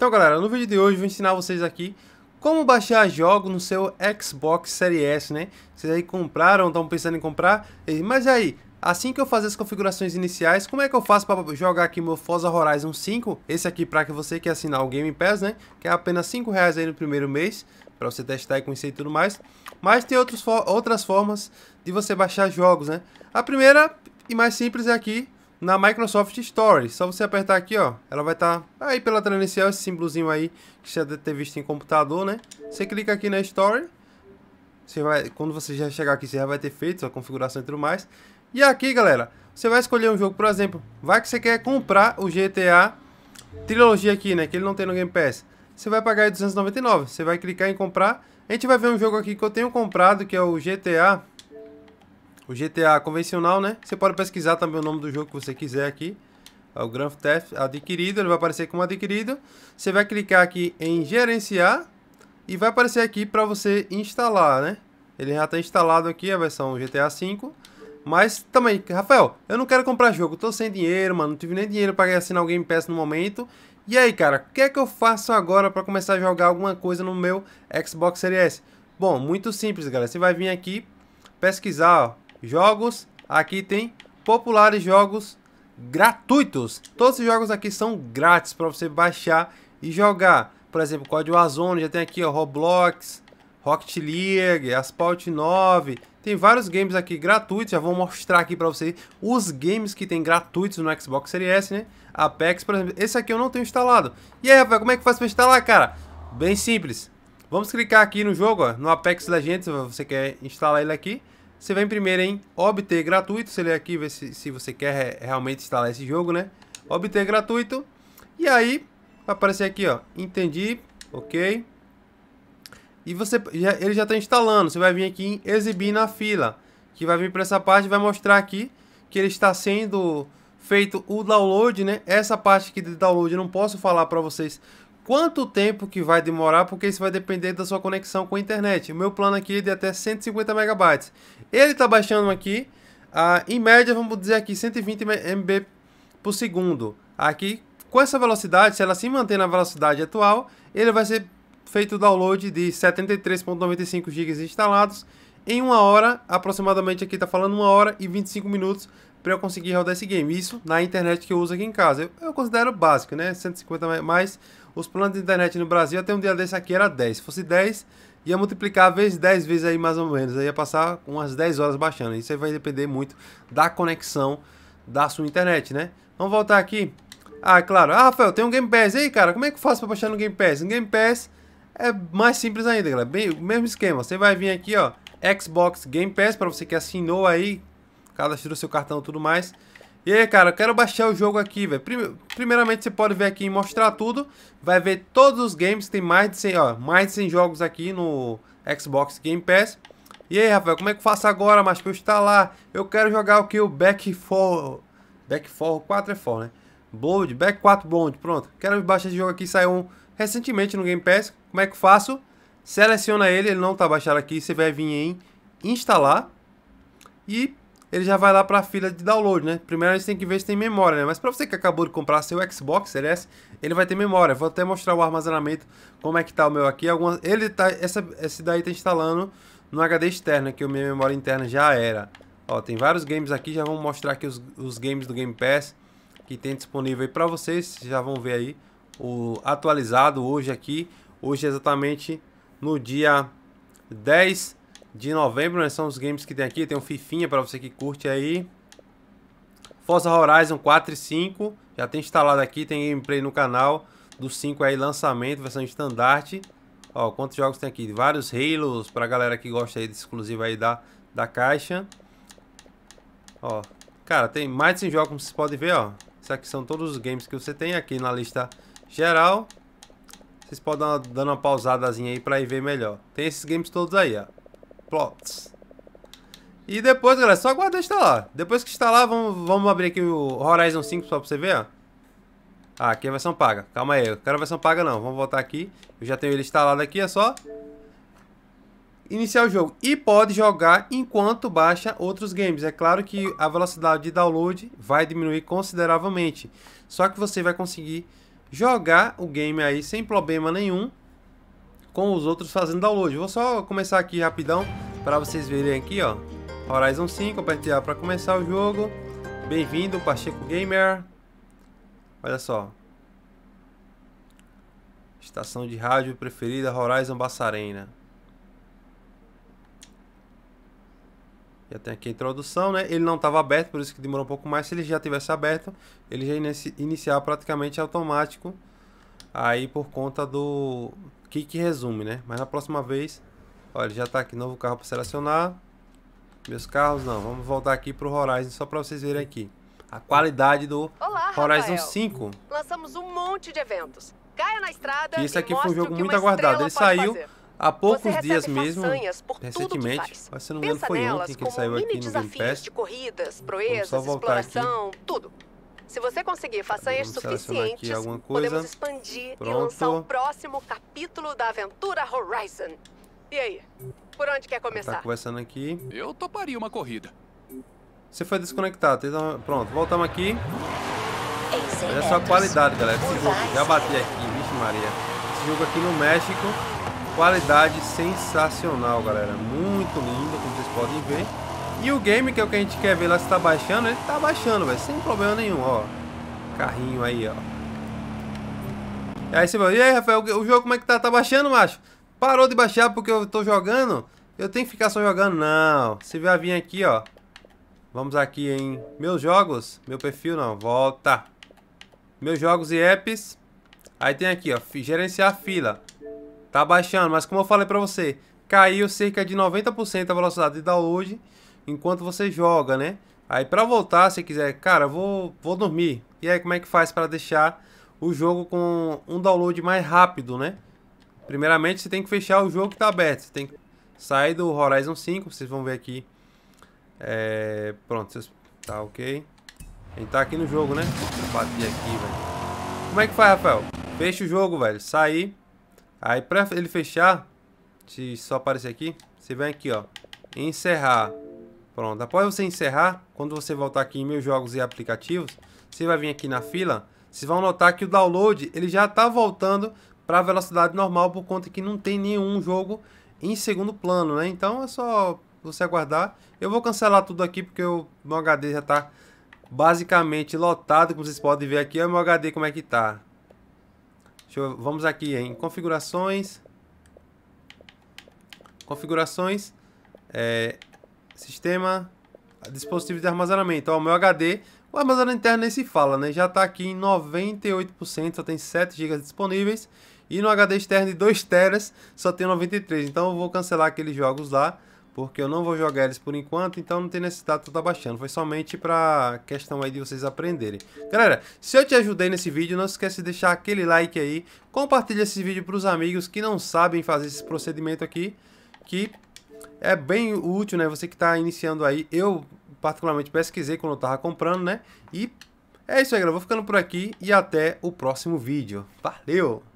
Então galera, no vídeo de hoje eu vou ensinar vocês aqui como baixar jogo no seu Xbox Series S, né? Vocês aí compraram, estão pensando em comprar, mas aí, assim que eu fazer as configurações iniciais, como é que eu faço para jogar aqui meu Forza Horizon 5? Esse aqui para que você quer assinar o Game Pass, né? Que é apenas 5 reais aí no primeiro mês, para você testar e conhecer e tudo mais. Mas tem outros, outras formas de você baixar jogos, né? A primeira e mais simples é aqui na Microsoft Store. Só você apertar aqui, ó, ela vai estar tá aí pela tela inicial, esse símbolozinho aí que você deve ter visto em computador, né? Você clica aqui na Store, você vai, quando você já chegar aqui, você já vai ter feito sua configuração e tudo mais. E aqui, galera, você vai escolher um jogo, por exemplo, vai que você quer comprar o GTA Trilogia aqui, né, que ele não tem no Game Pass. Você vai pagar aí 299, você vai clicar em comprar. A gente vai ver um jogo aqui que eu tenho comprado, que é o GTA o GTA convencional, né? Você pode pesquisar também o nome do jogo que você quiser aqui. É o Grand Theft adquirido, ele vai aparecer como adquirido. Você vai clicar aqui em gerenciar e vai aparecer aqui para você instalar, né? Ele já está instalado aqui, a versão GTA V. Mas também, Rafael, eu não quero comprar jogo, tô sem dinheiro, mano, não tive nem dinheiro para assinar o Game Pass no momento. E aí, cara, o que é que eu faço agora para começar a jogar alguma coisa no meu Xbox Series S? Bom, muito simples, galera. Você vai vir aqui, pesquisar, ó, jogos. Aqui tem populares jogos gratuitos. Todos os jogos aqui são grátis para você baixar e jogar. Por exemplo, Código Warzone, já tem aqui ó, Roblox, Rocket League, Asphalt 9. Tem vários games aqui gratuitos, já vou mostrar aqui para você os games que tem gratuitos no Xbox Series S, né? Apex, por exemplo, esse aqui eu não tenho instalado. E aí, rapaz, como é que faz para instalar, cara? Bem simples. Vamos clicar aqui no jogo, ó, no Apex Legends, você quer instalar ele aqui. Você vai em primeiro em obter gratuito, você lê aqui, se, se você quer realmente instalar esse jogo, né? Obter gratuito. E aí, vai aparecer aqui, ó, entendi, ok. E você, já, ele já está instalando, você vai vir aqui em exibir na fila, que vai vir para essa parte vai mostrar aqui que ele está sendo feito o download, né? Essa parte aqui de download eu não posso falar para vocês quanto tempo que vai demorar, porque isso vai depender da sua conexão com a internet. O meu plano aqui é de até 150 megabytes. Ele está baixando aqui, ah, em média, vamos dizer aqui, 120 MB por segundo. Aqui, com essa velocidade, se ela se manter na velocidade atual, ele vai ser feito o download de 73.95 GB instalados em uma hora, aproximadamente aqui está falando uma hora e 25 minutos para eu conseguir rodar esse game. Isso na internet que eu uso aqui em casa. Eu, eu considero básico, né? 150 mais. Os planos de internet no Brasil, até um dia desse aqui era 10. Se fosse 10, ia multiplicar vezes 10 vezes aí mais ou menos. Aí ia passar umas 10 horas baixando. Isso aí vai depender muito da conexão da sua internet, né? Vamos voltar aqui. Ah, claro. Ah, Rafael, tem um Game Pass. aí, cara, como é que eu faço para baixar no Game Pass? No Game Pass é mais simples ainda, galera. Bem, o mesmo esquema. Você vai vir aqui, ó. Xbox Game Pass, para você que assinou aí, Cadastrou seu cartão e tudo mais. E aí, cara, eu quero baixar o jogo aqui, velho. Primeiramente, você pode ver aqui e mostrar tudo. Vai ver todos os games. Tem mais de 100, ó, mais de 100 jogos aqui no Xbox Game Pass. E aí, Rafael, como é que eu faço agora, mas pra eu instalar? Eu quero jogar o que? O Back 4... Back 4, 4 é 4, né? Blood, Back 4 Blood, pronto. Quero baixar esse jogo aqui, saiu um recentemente no Game Pass. Como é que eu faço? Seleciona ele, ele não tá baixado aqui. Você vai vir em instalar. E ele já vai lá para a fila de download, né? Primeiro a gente tem que ver se tem memória, né? Mas para você que acabou de comprar seu Xbox Series S, ele vai ter memória. Vou até mostrar o armazenamento, como é que tá o meu aqui. Algumas... Ele tá, essa, esse daí tá instalando no HD externo, né? que a minha memória interna já era. Ó, tem vários games aqui, já vamos mostrar aqui os, os games do Game Pass que tem disponível aí para vocês. Já vão ver aí o atualizado hoje aqui. Hoje é exatamente no dia 10 de novembro, né? São os games que tem aqui. Tem o Fifinha para você que curte aí. Forza Horizon 4 e 5. Já tem instalado aqui, tem gameplay no canal. Do 5 aí, lançamento, versão estandarte. Ó, quantos jogos tem aqui? Vários Halos pra galera que gosta aí de exclusivo aí da, da caixa. Ó, cara, tem mais de 100 jogos, como vocês podem ver, ó. Isso aqui são todos os games que você tem aqui na lista geral. Vocês podem dar uma, dar uma pausadazinha aí pra ir ver melhor. Tem esses games todos aí, ó. Plots. E depois, galera, só aguarda instalar. Depois que instalar, vamos, vamos abrir aqui o Horizon 5 só pra você ver, ó. Ah, aqui é a versão paga. Calma aí, eu quero a versão paga não. Vamos voltar aqui. Eu já tenho ele instalado aqui, é só iniciar o jogo. E pode jogar enquanto baixa outros games. É claro que a velocidade de download vai diminuir consideravelmente. Só que você vai conseguir jogar o game aí sem problema nenhum com os outros fazendo download. Vou só começar aqui rapidão para vocês verem aqui, ó. Horizon 5, compartilhar para começar o jogo. Bem-vindo, Pacheco Gamer. Olha só. Estação de rádio preferida Horizon Bassarena. Já tem aqui a introdução, né? Ele não estava aberto, por isso que demorou um pouco mais. Se ele já tivesse aberto, ele já ia iniciar praticamente automático. Aí por conta do que, que resume, né? Mas na próxima vez, olha, já tá aqui novo carro para selecionar. Meus carros não, vamos voltar aqui pro Horizon só para vocês verem aqui a qualidade do Olá, Horizon Rafael. 5. Lançamos um monte de eventos. Caia na estrada e esse aqui foi um jogo muito aguardado. Ele saiu fazer. há poucos dias mesmo, recentemente. Mas se não me engano foi ontem que ele saiu aqui no Game Pass. De corridas, proezas, só voltar aqui. tudo. Se você conseguir façanhas suficientes, podemos expandir Pronto. e lançar o próximo capítulo da aventura Horizon. E aí, por onde quer tá começar? Tá conversando aqui. Eu toparia uma corrida. Você foi desconectado. Então, pronto, voltamos aqui. Olha só a é qualidade, galera. Esse jogo, já bati aqui, vixe Maria. Esse jogo aqui no México, qualidade sensacional, galera. Muito lindo, como vocês podem ver. E o game, que é o que a gente quer ver lá se tá baixando, ele tá baixando, velho, sem problema nenhum, ó. Carrinho aí, ó. E aí você vai, e aí, Rafael, o jogo como é que tá? Tá baixando, macho? Parou de baixar porque eu tô jogando? Eu tenho que ficar só jogando? Não. Você vai vir aqui, ó. Vamos aqui em meus jogos, meu perfil não, volta. Meus jogos e apps. Aí tem aqui, ó, gerenciar fila. Tá baixando, mas como eu falei pra você, caiu cerca de 90% a velocidade de download enquanto você joga, né? Aí para voltar, se quiser, cara, vou, vou dormir. E aí como é que faz para deixar o jogo com um download mais rápido, né? Primeiramente, você tem que fechar o jogo que tá aberto. Você tem que sair do Horizon 5, vocês vão ver aqui. É... Pronto, vocês... tá ok. A gente tá aqui no jogo, né? Eu bati aqui, velho. Como é que faz, Rafael? Fecha o jogo, velho. Sair. Aí pra ele fechar, se só aparecer aqui, você vem aqui, ó. Encerrar. Pronto. Após você encerrar, quando você voltar aqui em meus jogos e aplicativos, você vai vir aqui na fila, vocês vão notar que o download ele já está voltando para a velocidade normal por conta que não tem nenhum jogo em segundo plano, né? Então é só você aguardar. Eu vou cancelar tudo aqui porque o meu HD já está basicamente lotado, como vocês podem ver aqui. Olha o meu HD como é que está vamos aqui em configurações. Configurações. É, Sistema, dispositivo de armazenamento. Ó, o meu HD, o armazenamento interno nem se fala, né? Já está aqui em 98%, só tem 7 GB disponíveis. E no HD externo de 2 teras só tem 93. Então eu vou cancelar aqueles jogos lá, porque eu não vou jogar eles por enquanto, então não tem necessidade de estar tá baixando. Foi somente para questão aí de vocês aprenderem. Galera, se eu te ajudei nesse vídeo, não esquece de deixar aquele like aí, compartilha esse vídeo para os amigos que não sabem fazer esse procedimento aqui, que é bem útil, né? Você que está iniciando aí, eu particularmente pesquisei quando eu estava comprando, né? E é isso aí, galera. vou ficando por aqui e até o próximo vídeo. Valeu!